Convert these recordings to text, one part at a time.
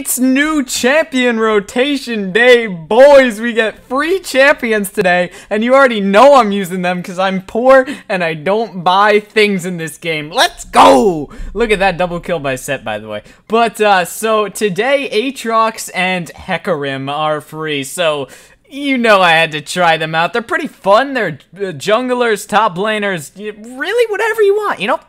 It's new champion rotation day, boys. We get free champions today, and you already know I'm using them because I'm poor and I don't buy things in this game. Let's go! Look at that double kill by set, by the way. But, uh, so today, Aatrox and Hecarim are free, so you know I had to try them out. They're pretty fun. They're uh, junglers, top laners, really whatever you want. You know,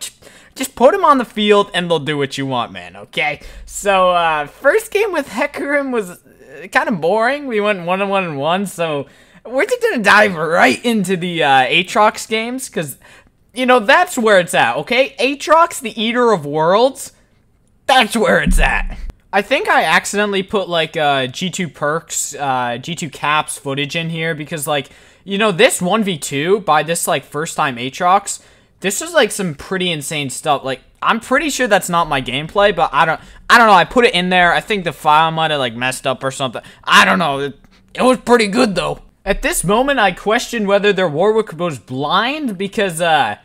just put them on the field and they'll do what you want, man, okay? So, uh, first game with Hecarim was uh, kind of boring. We went one on one one and one, so we're just going to dive right into the uh, Aatrox games because, you know, that's where it's at, okay? Aatrox, the Eater of Worlds, that's where it's at. I think I accidentally put like uh, G2 perks, uh, G2 caps footage in here because like, you know, this 1v2 by this like first time Aatrox, this is like some pretty insane stuff. Like, I'm pretty sure that's not my gameplay, but I don't, I don't know. I put it in there. I think the file might have like messed up or something. I don't know. It, it was pretty good though. At this moment, I question whether their Warwick was blind because, uh,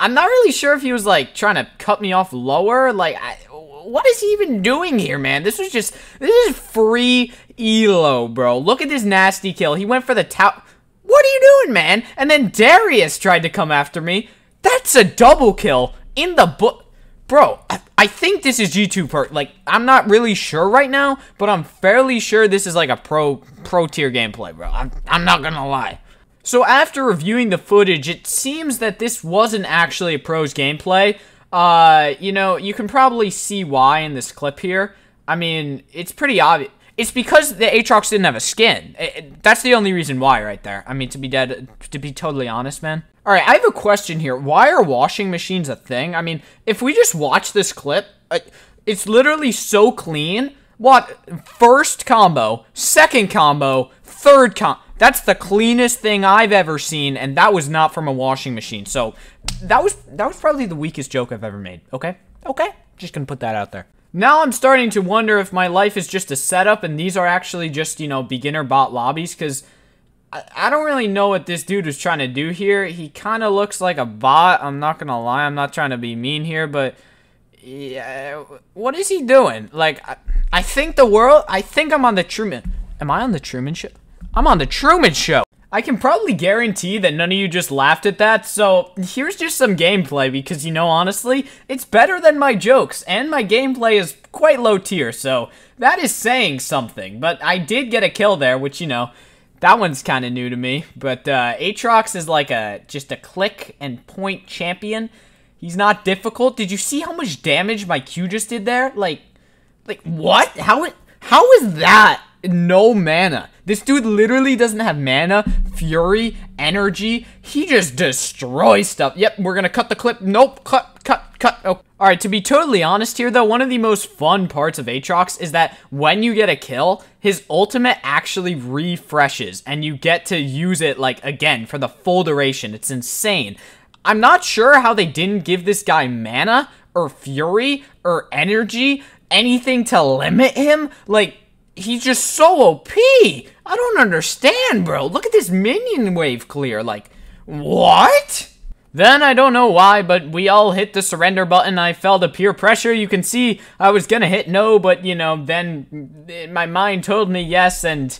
I'm not really sure if he was like trying to cut me off lower. Like, I, what is he even doing here, man? This was just, this is free elo, bro. Look at this nasty kill. He went for the tower. What are you doing, man? And then Darius tried to come after me. That's a double kill in the book. Bro, I, I, think this is G2 Like, I'm not really sure right now, but I'm fairly sure this is like a pro pro tier gameplay, bro. I'm, I'm not gonna lie. So after reviewing the footage, it seems that this wasn't actually a pro's gameplay. Uh, you know, you can probably see why in this clip here. I mean, it's pretty obvious. It's because the Aatrox didn't have a skin. It, it, that's the only reason why, right there. I mean, to be dead, to be totally honest, man. All right, I have a question here. Why are washing machines a thing? I mean, if we just watch this clip, it's literally so clean. What? First combo, second combo, third combo. That's the cleanest thing I've ever seen, and that was not from a washing machine. So that was that was probably the weakest joke I've ever made. Okay, okay, just gonna put that out there. Now I'm starting to wonder if my life is just a setup, and these are actually just you know beginner bot lobbies because I, don't really know what this dude was trying to do here. He kind of looks like a bot. I'm not going to lie. I'm not trying to be mean here, but yeah, what is he doing? Like, I, I think the world, I think I'm on the Truman. Am I on the Truman Show? I'm on the Truman Show. I can probably guarantee that none of you just laughed at that, so here's just some gameplay because, you know, honestly, it's better than my jokes, and my gameplay is quite low tier, so that is saying something. But I did get a kill there, which, you know, that one's kind of new to me, but uh, Aatrox is like a just a click and point champion. He's not difficult. Did you see how much damage my Q just did there? Like, like what? How it? How is that no mana? This dude literally doesn't have mana, fury, energy. He just destroys stuff. Yep, we're gonna cut the clip. Nope, cut cut. Oh, all right. To be totally honest here, though, one of the most fun parts of Aatrox is that when you get a kill, his ultimate actually refreshes and you get to use it like again for the full duration. It's insane. I'm not sure how they didn't give this guy mana or fury or energy, anything to limit him. Like, he's just so OP. I don't understand, bro. Look at this minion wave clear. Like, what? Then, I don't know why, but we all hit the surrender button. I felt a peer pressure. You can see I was gonna hit no, but, you know, then my mind told me yes, and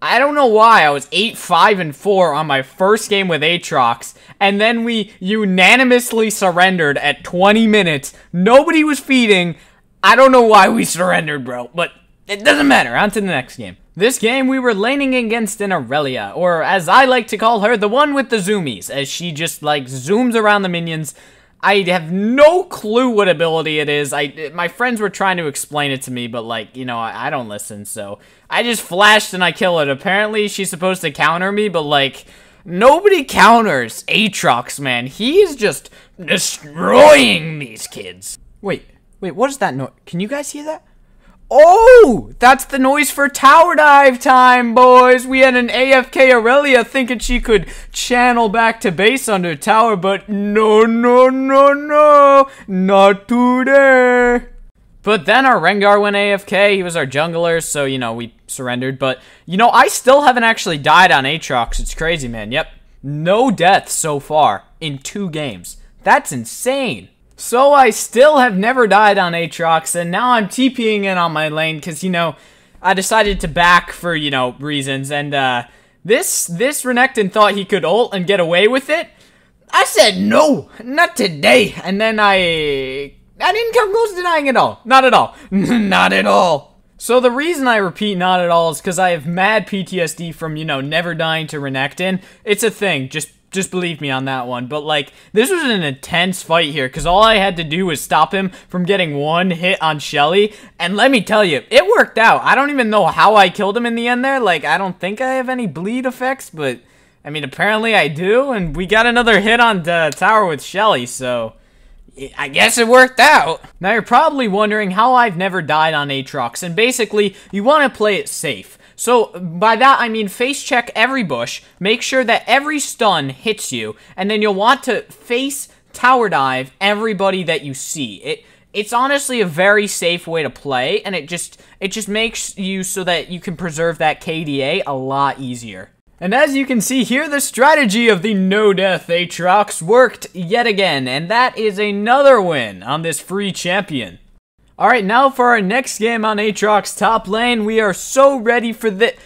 I don't know why. I was 8, 5, and 4 on my first game with Aatrox, and then we unanimously surrendered at 20 minutes. Nobody was feeding. I don't know why we surrendered, bro, but it doesn't matter. On to the next game. This game we were laning against an Aurelia, or as I like to call her, the one with the zoomies, as she just like zooms around the minions. I have no clue what ability it is. I my friends were trying to explain it to me, but like you know I, I don't listen, so I just flashed and I kill it. Apparently she's supposed to counter me, but like. Nobody counters Aatrox, man. He is just destroying these kids. Wait, wait, what is that noise? Can you guys hear that? Oh, that's the noise for tower dive time, boys. We had an AFK Aurelia thinking she could channel back to base under tower, but no, no, no, no, not today. But then our Rengar went AFK. He was our jungler, so, you know, we surrendered. But, you know, I still haven't actually died on Aatrox. It's crazy, man. Yep. No deaths so far in two games. That's insane. So I still have never died on Aatrox, and now I'm TPing in on my lane, because, you know, I decided to back for, you know, reasons, and, uh, this, this Renekton thought he could ult and get away with it. I said, no, not today, and then I... I didn't come close to denying it all. Not at all. not at all. So the reason I repeat not at all is because I have mad PTSD from, you know, never dying to Renekton. It's a thing. Just just believe me on that one. But like, this was an intense fight here because all I had to do was stop him from getting one hit on Shelly. And let me tell you, it worked out. I don't even know how I killed him in the end there. Like, I don't think I have any bleed effects, but I mean, apparently I do. And we got another hit on the tower with Shelly, so... I guess it worked out. Now you're probably wondering how I've never died on Aatrox, and basically, you want to play it safe. So by that I mean face check every bush, make sure that every stun hits you, and then you'll want to face tower dive everybody that you see. It it's honestly a very safe way to play, and it just it just makes you so that you can preserve that KDA a lot easier. And as you can see here, the strategy of the no-death Aatrox worked yet again, and that is another win on this free champion. Alright, now for our next game on Aatrox top lane. We are so ready for this.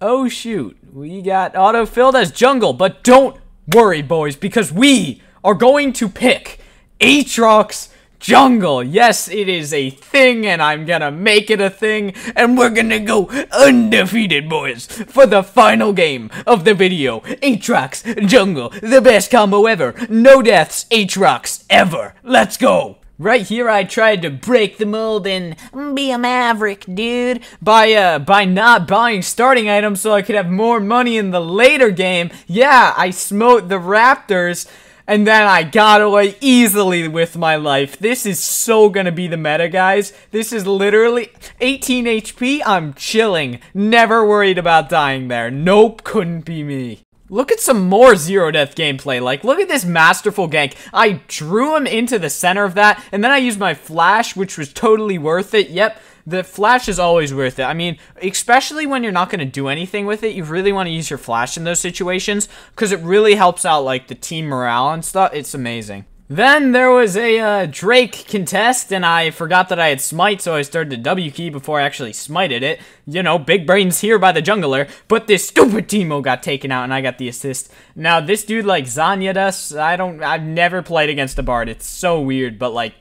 Oh, shoot. We got auto filled as jungle, but don't worry, boys, because we are going to pick Aatrox jungle. Yes, it is a thing, and I'm gonna make it a thing, and we're gonna go undefeated, boys, for the final game of the video. Aatrox jungle, the best combo ever. No deaths, Aatrox ever. Let's go. Right here, I tried to break the mold and be a maverick, dude, by uh, by not buying starting items so I could have more money in the later game. Yeah, I smote the Raptors, and then I got away easily with my life. This is so gonna be the meta, guys. This is literally 18 HP. I'm chilling. Never worried about dying there. Nope, couldn't be me. Look at some more Zero Death gameplay. Like, look at this masterful gank. I drew him into the center of that, and then I used my flash, which was totally worth it. Yep, the flash is always worth it. I mean, especially when you're not going to do anything with it, you really want to use your flash in those situations because it really helps out like the team morale and stuff. It's amazing. Then there was a uh, Drake contest, and I forgot that I had smite, so I started the W key before I actually smited it. You know, big brains here by the jungler, but this stupid Teemo got taken out, and I got the assist. Now, this dude, like, zanya us. I don't, I've never played against a bard. It's so weird, but, like,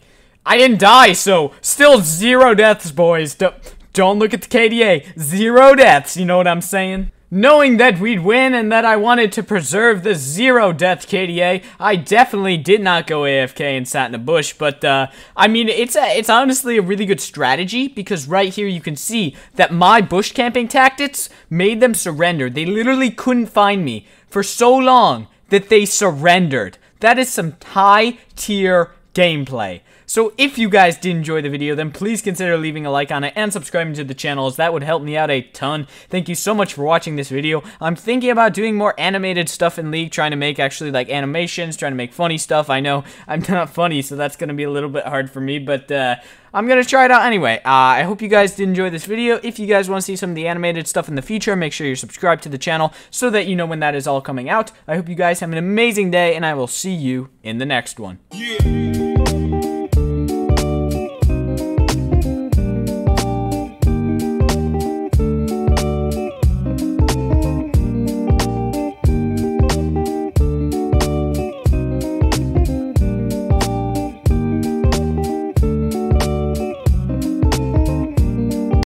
I didn't die, so still zero deaths, boys. don't look at the KDA. Zero deaths, you know what I'm saying? Knowing that we'd win and that I wanted to preserve the zero death KDA, I definitely did not go AFK and sat in a bush, but, uh, I mean, it's a, it's honestly a really good strategy, because right here you can see that my bush camping tactics made them surrender. They literally couldn't find me for so long that they surrendered. That is some high-tier gameplay. So if you guys did enjoy the video, then please consider leaving a like on it and subscribing to the channel as that would help me out a ton. Thank you so much for watching this video. I'm thinking about doing more animated stuff in League, trying to make actually like animations, trying to make funny stuff. I know I'm not funny, so that's going to be a little bit hard for me, but uh, I'm going to try it out anyway. Uh, I hope you guys did enjoy this video. If you guys want to see some of the animated stuff in the future, make sure you're subscribed to the channel so that you know when that is all coming out. I hope you guys have an amazing day, and I will see you in the next one. Yeah.